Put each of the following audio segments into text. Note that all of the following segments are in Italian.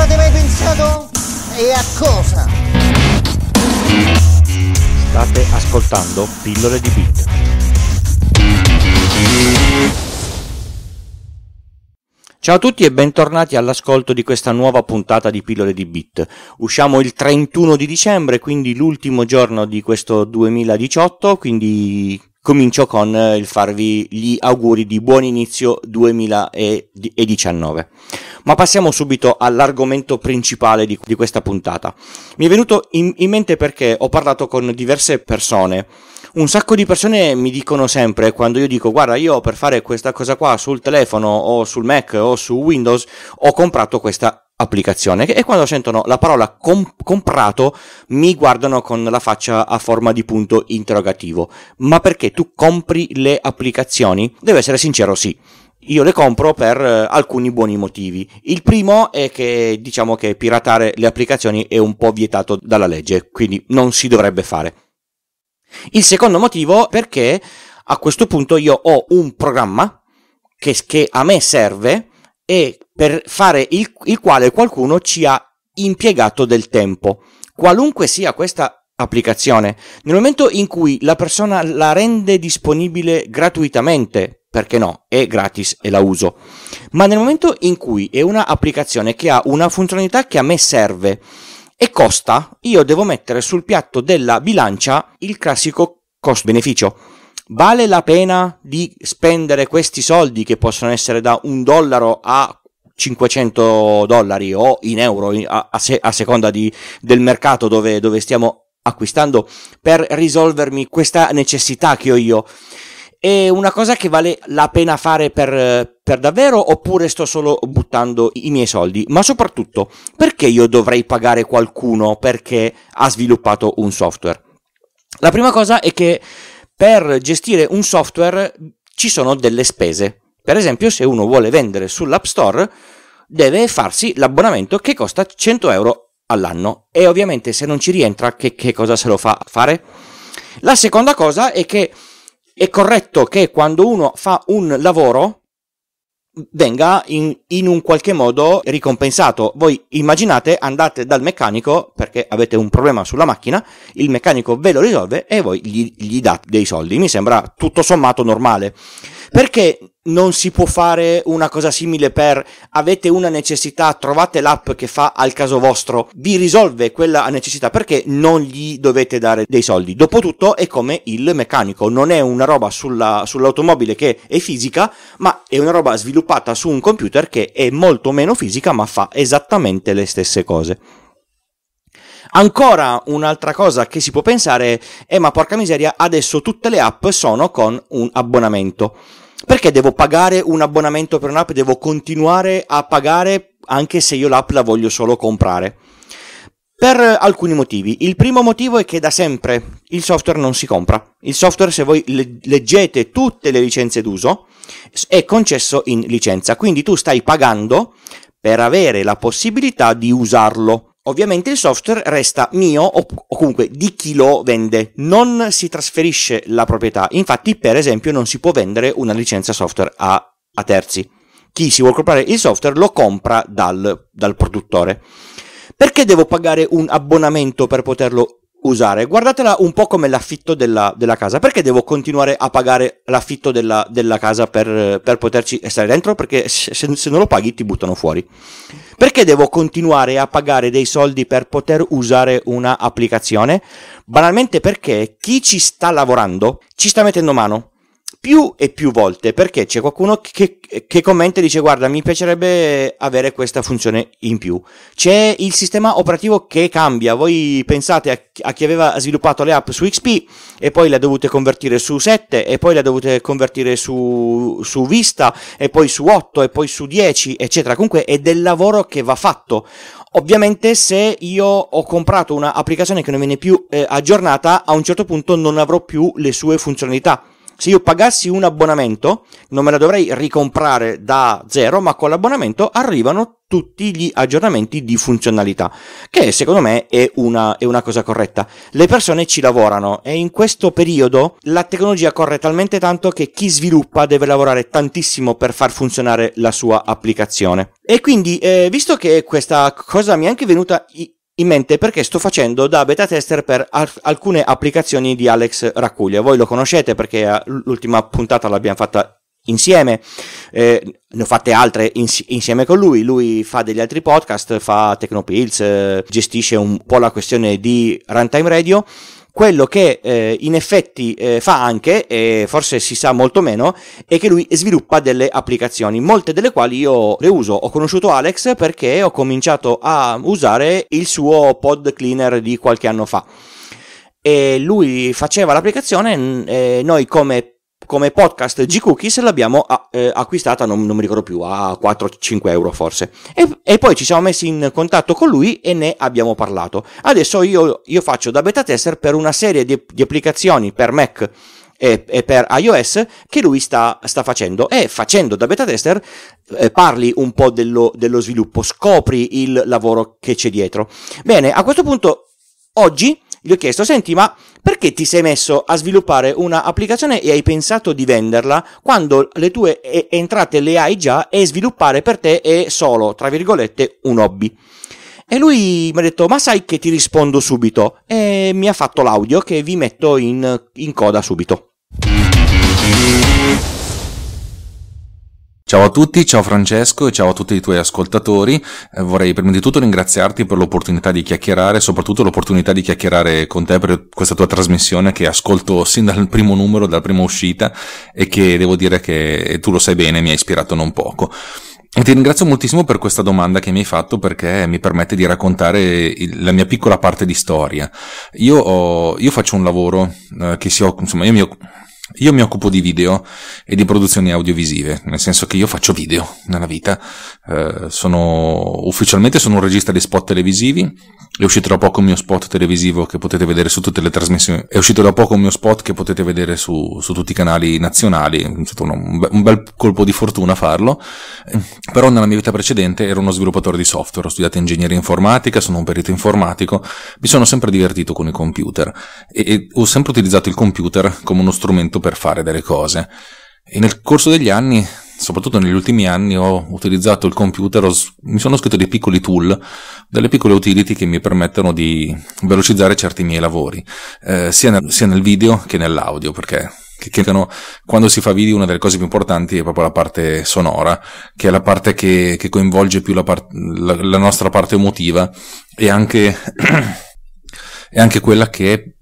avete mai pensato? E a cosa? State ascoltando Pillole di Beat. Ciao a tutti e bentornati all'ascolto di questa nuova puntata di Pillole di Bit. Usciamo il 31 di dicembre, quindi l'ultimo giorno di questo 2018, quindi comincio con eh, il farvi gli auguri di buon inizio 2019. Ma passiamo subito all'argomento principale di, di questa puntata. Mi è venuto in, in mente perché ho parlato con diverse persone. Un sacco di persone mi dicono sempre quando io dico guarda io per fare questa cosa qua sul telefono o sul Mac o su Windows ho comprato questa applicazione e quando sentono la parola comp- comprato mi guardano con la faccia a forma di punto interrogativo. Ma perché tu compri le applicazioni? Devo essere sincero, sì. Io le compro per eh, alcuni buoni motivi. Il primo è che diciamo che piratare le applicazioni è un po' vietato dalla legge, quindi non si dovrebbe fare. Il secondo motivo perché a questo punto io ho un programma che, che a me serve e per fare il, il quale qualcuno ci ha impiegato del tempo. Qualunque sia questa applicazione. Nel momento in cui la persona la rende disponibile gratuitamente, perché no, è gratis e la uso. Ma nel momento in cui è un'applicazione che ha una funzionalità che a me serve e costa, io devo mettere sul piatto della bilancia il classico cost beneficio vale la pena di spendere questi soldi che possono essere da un dollaro a 500 dollari o in euro a, a, se, a seconda di, del mercato dove, dove stiamo acquistando per risolvermi questa necessità che ho io è una cosa che vale la pena fare per, per, davvero oppure sto solo buttando i miei soldi? Ma soprattutto, perché io dovrei pagare qualcuno perché ha sviluppato un software? La prima cosa è che per gestire un software ci sono delle spese. Per esempio, se uno vuole vendere sull'App Store, deve farsi l'abbonamento che costa 100 euro all'anno. E ovviamente se non ci rientra, che, che cosa se lo fa fare? La seconda cosa è che è corretto che quando uno fa un lavoro venga in, in, un qualche modo ricompensato. Voi immaginate, andate dal meccanico perché avete un problema sulla macchina, il meccanico ve lo risolve e voi gli, gli date dei soldi. Mi sembra tutto sommato normale. Perché non si può fare una cosa simile per avete una necessità, trovate l'app che fa al caso vostro, vi risolve quella necessità perché non gli dovete dare dei soldi. Dopotutto è come il meccanico, non è una roba sulla, sull'automobile che è fisica, ma è una roba sviluppata su un computer che è molto meno fisica ma fa esattamente le stesse cose. Ancora un'altra cosa che si può pensare è ma porca miseria, adesso tutte le app sono con un abbonamento. Perché devo pagare un abbonamento per un'app? Devo continuare a pagare anche se io l'app la voglio solo comprare. Per alcuni motivi. Il primo motivo è che da sempre il software non si compra. Il software, se voi leggete tutte le licenze d'uso, è concesso in licenza. Quindi tu stai pagando per avere la possibilità di usarlo. Ovviamente il software resta mio o, comunque di chi lo vende, non si trasferisce la proprietà, infatti per esempio non si può vendere una licenza software a, a terzi. Chi si vuole comprare il software lo compra dal, dal produttore. Perché devo pagare un abbonamento per poterlo usare. Guardatela un po' come l'affitto della, della casa. Perché devo continuare a pagare l'affitto della, della casa per, per, poterci stare dentro? Perché se, se, non lo paghi ti buttano fuori. Perché devo continuare a pagare dei soldi per poter usare un'applicazione? Banalmente perché chi ci sta lavorando ci sta mettendo mano più e più volte perché c'è qualcuno che, che, commenta e dice guarda mi piacerebbe avere questa funzione in più c'è il sistema operativo che cambia voi pensate a, a chi aveva sviluppato le app su XP e poi le ha dovute convertire su 7 e poi le ha dovute convertire su, su Vista e poi su 8 e poi su 10 eccetera comunque è del lavoro che va fatto Ovviamente se io ho comprato un'applicazione che non viene più eh, aggiornata, a un certo punto non avrò più le sue funzionalità. Se io pagassi un abbonamento, non me la dovrei ricomprare da zero, ma con l'abbonamento arrivano tutti gli aggiornamenti di funzionalità, che secondo me è una, è una, cosa corretta. Le persone ci lavorano e in questo periodo la tecnologia corre talmente tanto che chi sviluppa deve lavorare tantissimo per far funzionare la sua applicazione. E quindi, eh, visto che questa cosa mi è anche venuta in mente perché sto facendo da beta tester per alcune applicazioni di Alex Raccuglia. Voi lo conoscete perché eh, l'ultima puntata l'abbiamo fatta insieme, eh, ne ho fatte altre ins- insieme con lui, lui fa degli altri podcast, fa Tecnopills, eh, gestisce un po' la questione di Runtime Radio quello che eh, in effetti eh, fa anche, e forse si sa molto meno, è che lui sviluppa delle applicazioni, molte delle quali io le uso. Ho conosciuto Alex perché ho cominciato a usare il suo pod cleaner di qualche anno fa. E lui faceva l'applicazione e noi come come podcast G-Cookies l'abbiamo a, ah, eh, acquistata, non, non, mi ricordo più, a 4-5 euro forse. E, e, poi ci siamo messi in contatto con lui e ne abbiamo parlato. Adesso io, io faccio da beta tester per una serie di, di applicazioni per Mac e, per iOS che lui sta, sta, facendo e facendo da beta tester eh, parli un po' dello, dello, sviluppo, scopri il lavoro che c'è dietro. Bene, a questo punto oggi gli ho chiesto, senti, ma perché ti sei messo a sviluppare un'applicazione e hai pensato di venderla quando le tue e- entrate le hai già e sviluppare per te è solo, tra virgolette, un hobby? E lui mi ha detto, ma sai che ti rispondo subito? E mi ha fatto l'audio che vi metto in, in coda subito. Ciao a tutti, ciao Francesco e ciao a tutti i tuoi ascoltatori. Eh, vorrei prima di tutto ringraziarti per l'opportunità di chiacchierare, soprattutto l'opportunità di chiacchierare con te per questa tua trasmissione che ascolto sin dal primo numero, dalla prima uscita e che devo dire che tu lo sai bene, mi ha ispirato non poco. E ti ringrazio moltissimo per questa domanda che mi hai fatto perché mi permette di raccontare la mia piccola parte di storia. Io, ho, io faccio un lavoro eh, che si occupa, insomma, io mi, occupo io mi occupo di video e di produzioni audiovisive, nel senso che io faccio video nella vita. Eh, sono, ufficialmente sono un regista di spot televisivi. È uscito da poco un mio spot televisivo che potete vedere su tutte le trasmissioni. È uscito da poco un mio spot che potete vedere su, su tutti i canali nazionali. È stato un, un, bel colpo di fortuna farlo. Eh, però nella mia vita precedente ero uno sviluppatore di software. Ho studiato ingegneria informatica, sono un perito informatico. Mi sono sempre divertito con i computer e, e ho sempre utilizzato il computer come uno strumento per fare delle cose. E nel corso degli anni, soprattutto negli ultimi anni, ho utilizzato il computer, ho, mi sono scritto dei piccoli tool, delle piccole utility che mi permettono di velocizzare certi miei lavori, eh, sia, nel, sia nel video che nell'audio, perché che, che, quando si fa video una delle cose più importanti è proprio la parte sonora, che è la parte che, che coinvolge più la, part, la, la, nostra parte emotiva e anche è anche quella che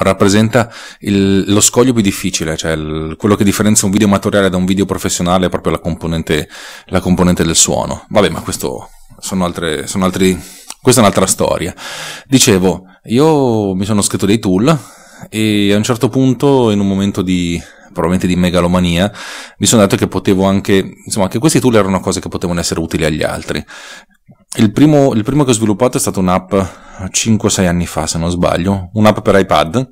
rappresenta il, lo scoglio più difficile, cioè il, quello che differenzia un video amatoriale da un video professionale è proprio la componente, la componente del suono. Vabbè, ma questo sono, altre, sono altri, questa è un'altra storia. Dicevo, io mi sono scritto dei tool e a un certo punto, in un momento di probabilmente di megalomania, mi sono detto che potevo anche, insomma, che questi tool erano cose che potevano essere utili agli altri. Il primo, il primo, che ho sviluppato è stata un'app 5-6 anni fa, se non sbaglio, un'app per iPad.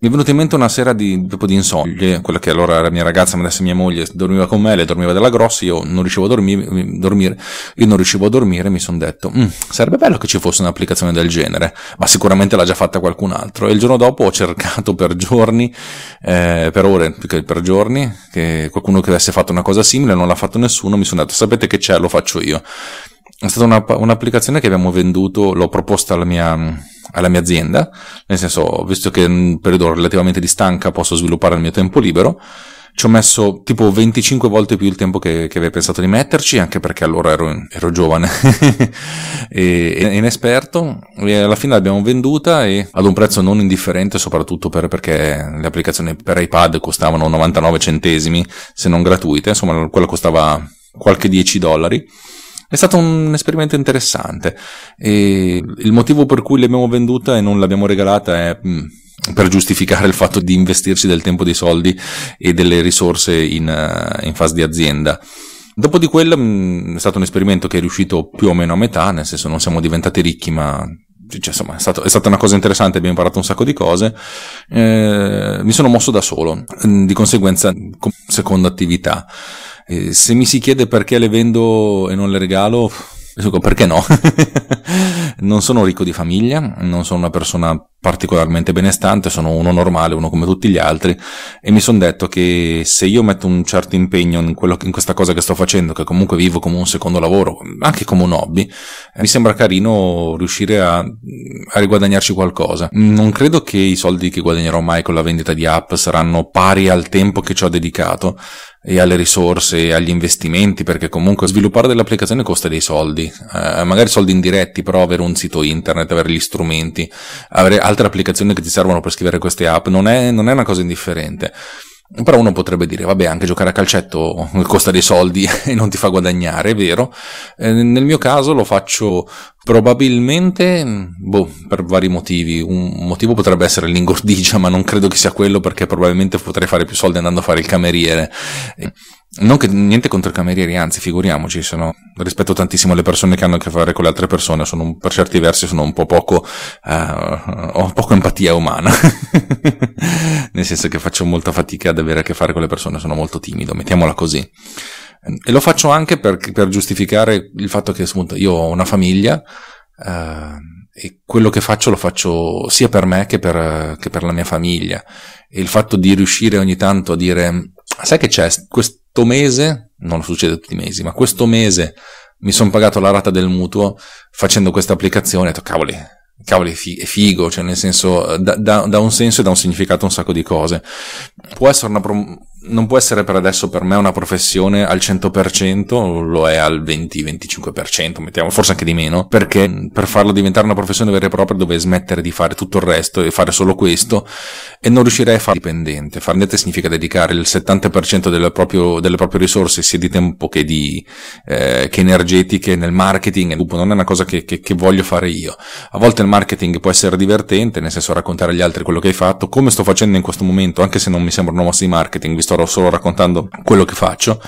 Mi è venuta in mente una sera di, proprio di insonnia, quella che allora era mia ragazza, ma adesso mia moglie dormiva con me, lei dormiva della grossa, io non riuscivo a dormi, dormire, io non riuscivo a dormire, mi sono detto, mm, sarebbe bello che ci fosse un'applicazione del genere, ma sicuramente l'ha già fatta qualcun altro. E il giorno dopo ho cercato per giorni, eh, per ore più che per giorni, che qualcuno che avesse fatto una cosa simile, non l'ha fatto nessuno, mi sono detto, sapete che c'è, lo faccio io è stata una, un'applicazione che abbiamo venduto, l'ho proposta alla mia, alla mia, azienda, nel senso, visto che è un periodo relativamente di stanca, posso sviluppare il mio tempo libero, ci ho messo tipo 25 volte più il tempo che, che avevo pensato di metterci, anche perché allora ero, ero giovane e, e, inesperto, e alla fine l'abbiamo venduta e ad un prezzo non indifferente, soprattutto per, perché le applicazioni per iPad costavano 99 centesimi, se non gratuite, insomma quella costava qualche 10 dollari è stato un esperimento interessante e il motivo per cui l'abbiamo venduta e non l'abbiamo regalata è mm, per giustificare il fatto di investirci del tempo, dei soldi e delle risorse in, eh, in fase di azienda. Dopo di quello mm, è stato un esperimento che è riuscito più o meno a metà, nel senso non siamo diventati ricchi, ma cioè, insomma, è, stato, è, stata una cosa interessante, abbiamo imparato un sacco di cose. Eh, mi sono mosso da solo, mm, di conseguenza, con seconda attività. Eh, se mi si chiede perché le vendo e non le regalo, perché no? non sono ricco di famiglia, non sono una persona particolarmente benestante, sono uno normale, uno come tutti gli altri e mi sono detto che se io metto un certo impegno in, quello, in, questa cosa che sto facendo, che comunque vivo come un secondo lavoro, anche come un hobby, eh, mi sembra carino riuscire a, a, riguadagnarci qualcosa. Non credo che i soldi che guadagnerò mai con la vendita di app saranno pari al tempo che ci ho dedicato e alle risorse e agli investimenti perché comunque sviluppare dell'applicazione costa dei soldi eh, magari soldi indiretti però avere un sito internet avere gli strumenti avere altre applicazioni che ti servono per scrivere queste app, non è, non è una cosa indifferente. Però uno potrebbe dire, vabbè, anche giocare a calcetto costa dei soldi e non ti fa guadagnare, è vero. Eh, nel mio caso lo faccio probabilmente, mm, boh, per vari motivi. Un motivo potrebbe essere l'ingordigia, ma non credo che sia quello perché probabilmente potrei fare più soldi andando a fare il cameriere. Non che niente contro i camerieri, anzi, figuriamoci, sono, rispetto tantissimo le persone che hanno a che fare con le altre persone, sono per certi versi sono un po' poco, uh, ho poco empatia umana. Nel senso che faccio molta fatica ad avere a che fare con le persone, sono molto timido, mettiamola così. E lo faccio anche per, per giustificare il fatto che appunto, io ho una famiglia, uh, e quello che faccio lo faccio sia per me che per, che per la mia famiglia. E il fatto di riuscire ogni tanto a dire sai che c'è? Questo mese, non succede tutti i mesi, ma questo mese mi sono pagato la rata del mutuo facendo questa applicazione, e ho detto cavoli, cavoli è figo, cioè nel senso eh, da un senso e da un significato un sacco di cose. Può essere una, pro- non può essere per adesso per me una professione al 100%, lo è al 20-25%, mettiamo forse anche di meno, perché per farlo diventare una professione vera e propria dovrei smettere di fare tutto il resto e fare solo questo e non riuscirei a far dipendente. Far dipendente significa dedicare il 70% delle, proprio, delle proprie risorse, sia di tempo che, di, eh, che energetiche, nel marketing, non è una cosa che, che, che voglio fare io. A volte il marketing può essere divertente, nel senso raccontare agli altri quello che hai fatto, come sto facendo in questo momento, anche se non mi sembrano mossi di marketing, vi sto starò solo raccontando quello che faccio,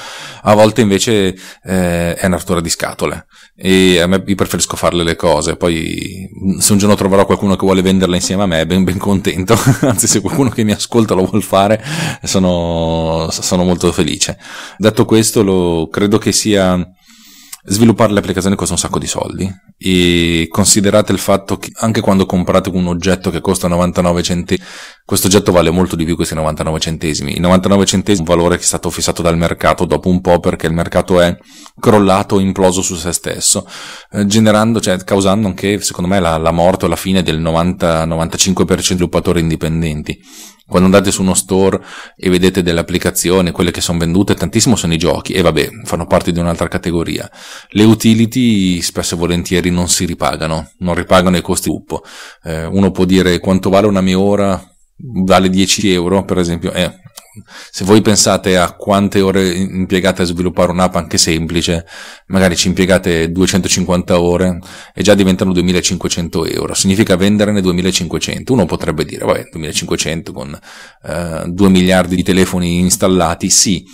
a volte invece eh, è una rottura di scatole e a me io preferisco farle le cose, poi mm, se un giorno troverò qualcuno che vuole venderla insieme a me ben, ben contento, anzi se qualcuno che mi ascolta lo vuole fare sono, sono molto felice. Detto questo lo, credo che sia Sviluppare le applicazioni costa un sacco di soldi e considerate il fatto che anche quando comprate un oggetto che costa 99 centesimi, questo oggetto vale molto di più questi 99 centesimi. I 99 centesimi è un valore che è stato fissato dal mercato dopo un po' perché il mercato è crollato, imploso su se stesso, eh, generando, cioè causando anche secondo me la, la morte o la fine del 90-95% dei sviluppatori indipendenti quando andate su uno store e vedete delle applicazioni, quelle che sono vendute tantissimo sono i giochi e vabbè, fanno parte di un'altra categoria. Le utility spesso e volentieri non si ripagano, non ripagano i costi gruppo. Eh, uno può dire quanto vale una mia ora, vale 10 euro per esempio, eh, se voi pensate a quante ore impiegate a sviluppare un'app anche semplice, magari ci impiegate 250 ore e già diventano 2500 euro, significa venderne 2500. Uno potrebbe dire, vabbè, 2500 con eh, 2 miliardi di telefoni installati, sì,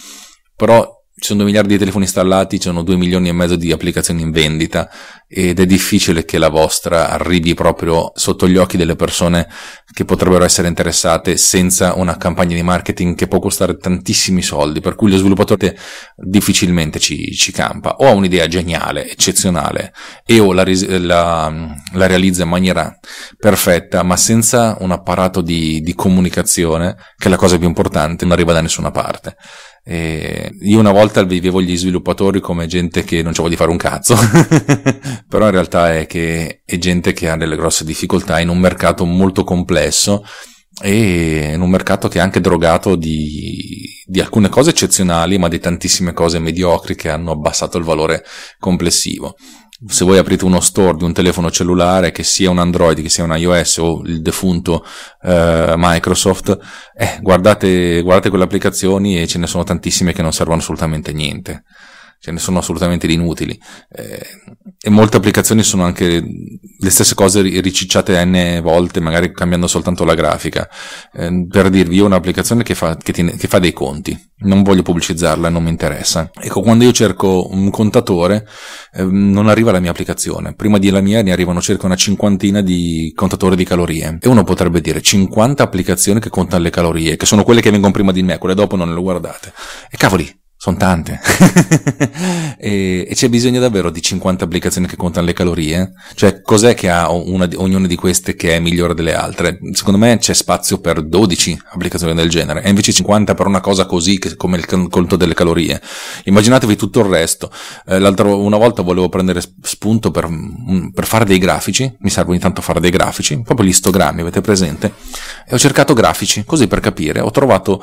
però ci sono 2 miliardi di telefoni installati, ci sono 2 milioni e mezzo di applicazioni in vendita ed è difficile che la vostra arrivi proprio sotto gli occhi delle persone che potrebbero essere interessate senza una campagna di marketing che può costare tantissimi soldi, per cui lo sviluppatore difficilmente ci, ci campa. O ha un'idea geniale, eccezionale e o la, la, la, realizza in maniera perfetta, ma senza un apparato di, di comunicazione, che è la cosa più importante, non arriva da nessuna parte. E eh, io una volta vivevo gli sviluppatori come gente che non ci vuole fare un cazzo, però in realtà è che è gente che ha delle grosse difficoltà in un mercato molto complesso e in un mercato che è anche drogato di, di alcune cose eccezionali, ma di tantissime cose mediocri che hanno abbassato il valore complessivo se voi aprite uno store di un telefono cellulare, che sia un Android, che sia un iOS o il defunto eh, Microsoft, eh, guardate, guardate quelle applicazioni e ce ne sono tantissime che non servono assolutamente a niente ce ne sono assolutamente di inutili. Eh, e molte applicazioni sono anche le stesse cose ricicciate n volte, magari cambiando soltanto la grafica. Eh, per dirvi, io ho un'applicazione che fa, che, ti, che fa dei conti, non voglio pubblicizzarla, non mi interessa. Ecco, quando io cerco un contatore, eh, non arriva la mia applicazione. Prima della mia ne arrivano circa una cinquantina di contatori di calorie. E uno potrebbe dire 50 applicazioni che contano le calorie, che sono quelle che vengono prima di me, quelle dopo non le guardate. E cavoli, sono tante e, e, c'è bisogno davvero di 50 applicazioni che contano le calorie cioè cos'è che ha una, ognuna di queste che è migliore delle altre secondo me c'è spazio per 12 applicazioni del genere e invece 50 per una cosa così che, come il conto delle calorie immaginatevi tutto il resto eh, una volta volevo prendere spunto per, mm, per, fare dei grafici mi serve ogni tanto fare dei grafici proprio gli istogrammi avete presente e ho cercato grafici così per capire ho trovato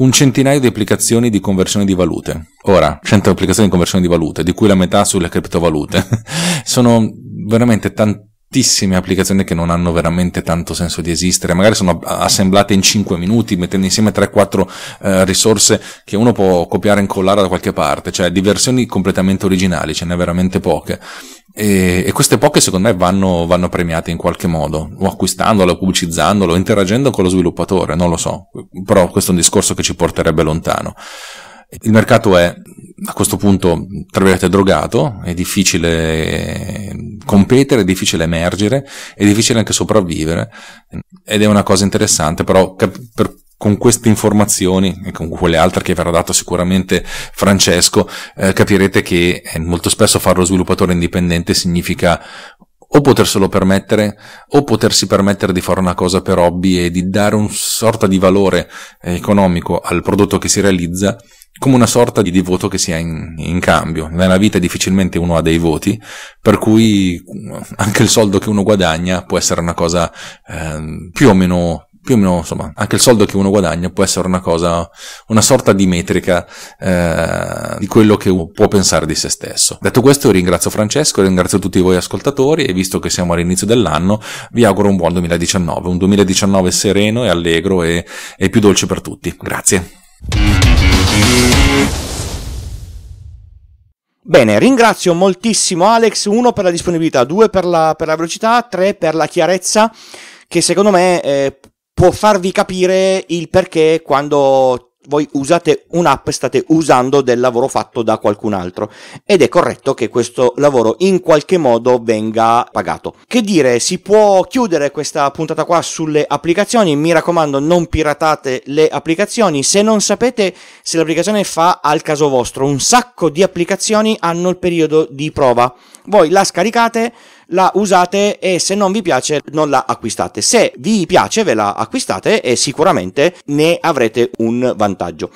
un centinaio di applicazioni di conversione di valute. Ora, 100 applicazioni di conversione di valute, di cui la metà sulle criptovalute. Sono veramente tante tantissime applicazioni che non hanno veramente tanto senso di esistere, magari sono assemblate in 5 minuti, mettendo insieme 3-4 eh, risorse che uno può copiare e incollare da qualche parte, cioè di versioni completamente originali, ce n'è veramente poche. E, e queste poche secondo me vanno, vanno, premiate in qualche modo, o acquistandolo, o pubblicizzandolo, interagendo con lo sviluppatore, non lo so, però questo è un discorso che ci porterebbe lontano. Il mercato è a questo punto, tra virgolette, drogato, è difficile competere, è difficile emergere, è difficile anche sopravvivere ed è una cosa interessante, però cap- per con queste informazioni e con quelle altre che verrà dato sicuramente Francesco, eh, capirete che eh, molto spesso fare lo sviluppatore indipendente significa o poterselo permettere o potersi permettere di fare una cosa per hobby e di dare un sorta di valore eh, economico al prodotto che si realizza come una sorta di, voto che si ha in, in, cambio. Nella vita difficilmente uno ha dei voti, per cui eh, anche il soldo che uno guadagna può essere una cosa eh, più o meno più o meno, insomma, anche il soldo che uno guadagna può essere una cosa, una sorta di metrica eh, di quello che uno può pensare di se stesso. Detto questo, ringrazio Francesco, ringrazio tutti voi ascoltatori e visto che siamo all'inizio dell'anno, vi auguro un buon 2019, un 2019 sereno e allegro e, e più dolce per tutti. Grazie. Bene, ringrazio moltissimo Alex, uno per la disponibilità, due per la, per la velocità, tre per la chiarezza, che secondo me eh, può farvi capire il perché quando voi usate un'app e state usando del lavoro fatto da qualcun altro ed è corretto che questo lavoro in qualche modo venga pagato. Che dire, si può chiudere questa puntata qua sulle applicazioni, mi raccomando non piratate le applicazioni, se non sapete se l'applicazione fa al caso vostro, un sacco di applicazioni hanno il periodo di prova, voi la scaricate la usate e se non vi piace non la acquistate. Se vi piace ve la acquistate e sicuramente ne avrete un vantaggio.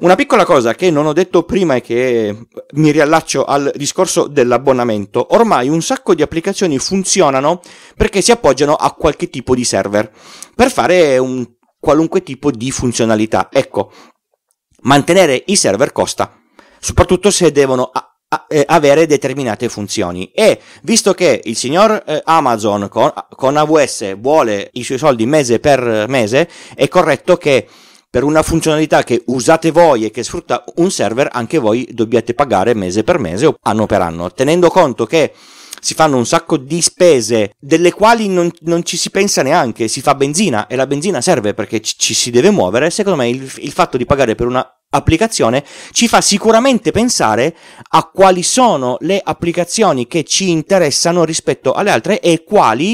Una piccola cosa che non ho detto prima e che mi riallaccio al discorso dell'abbonamento. Ormai un sacco di applicazioni funzionano perché si appoggiano a qualche tipo di server per fare un qualunque tipo di funzionalità. Ecco, mantenere i server costa, soprattutto se devono eh, avere determinate funzioni e visto che il signor eh, Amazon con, con AWS vuole i suoi soldi mese per mese è corretto che per una funzionalità che usate voi e che sfrutta un server anche voi dobbiate pagare mese per mese o anno per anno tenendo conto che si fanno un sacco di spese delle quali non, non, ci si pensa neanche, si fa benzina e la benzina serve perché ci, ci si deve muovere, secondo me il, il fatto di pagare per una applicazione ci fa sicuramente pensare a quali sono le applicazioni che ci interessano rispetto alle altre e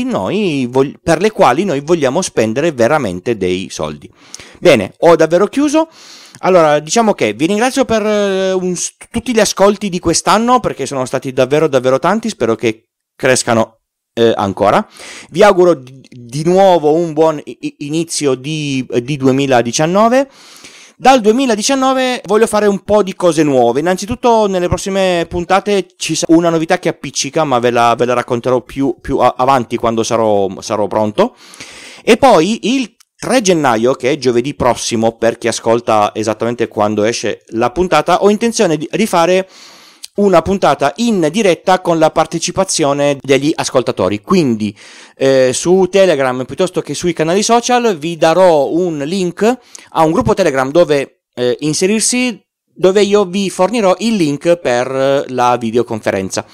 noi, per le quali noi vogliamo spendere veramente dei soldi. Bene, ho davvero chiuso. Allora, diciamo che vi ringrazio per eh, un, tutti gli ascolti di quest'anno perché sono stati davvero davvero tanti, spero che crescano eh, ancora. Vi auguro di, di nuovo un buon inizio di, di 2019 dal 2019 voglio fare un po' di cose nuove. Innanzitutto nelle prossime puntate ci sarà una novità che appiccica, ma ve la, ve la racconterò più, più avanti quando sarò, sarò pronto. E poi il 3 gennaio, che è giovedì prossimo, per chi ascolta esattamente quando esce la puntata, ho intenzione di rifare una puntata in diretta con la partecipazione degli ascoltatori. Quindi eh, su Telegram piuttosto che sui canali social vi darò un link a un gruppo Telegram dove eh, inserirsi, dove io vi fornirò il link per eh, la videoconferenza.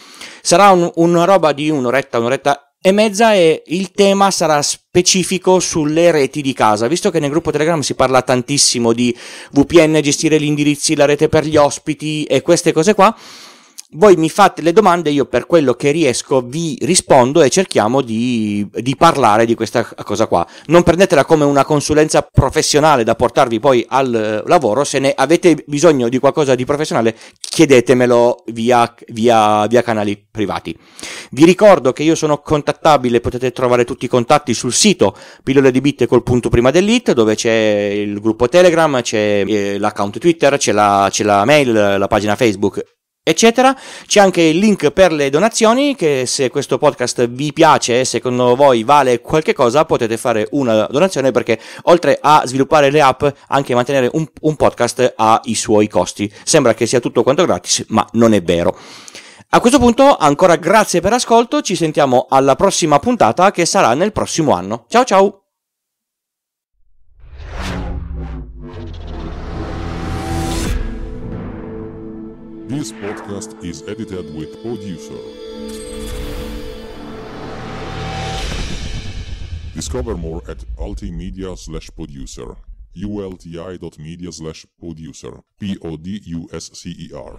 Sarà un, una roba di un'oretta, un'oretta e mezza e il tema sarà specifico sulle reti di casa, visto che nel gruppo Telegram si parla tantissimo di VPN, gestire gli indirizzi, la rete per gli ospiti e queste cose qua voi mi fate le domande, io per quello che riesco vi rispondo e cerchiamo di, di, parlare di questa cosa qua. Non prendetela come una consulenza professionale da portarvi poi al eh, lavoro, se ne avete bisogno di qualcosa di professionale chiedetemelo via, via, via canali privati. Vi ricordo che io sono contattabile, potete trovare tutti i contatti sul sito pillole di bit col punto prima dell'it dove c'è il gruppo Telegram, c'è eh, l'account Twitter, c'è la, c'è la mail, la pagina Facebook eccetera. C'è anche il link per le donazioni che se questo podcast vi piace e secondo voi vale qualche cosa potete fare una donazione perché oltre a sviluppare le app anche mantenere un, un podcast ha i suoi costi. Sembra che sia tutto quanto gratis ma non è vero. A questo punto ancora grazie per l'ascolto, ci sentiamo alla prossima puntata che sarà nel prossimo anno. Ciao ciao! This podcast is edited with producer. Discover more at ultimedia slash producer. ulti.media slash producer. P-O-D-U-S-C-E-R.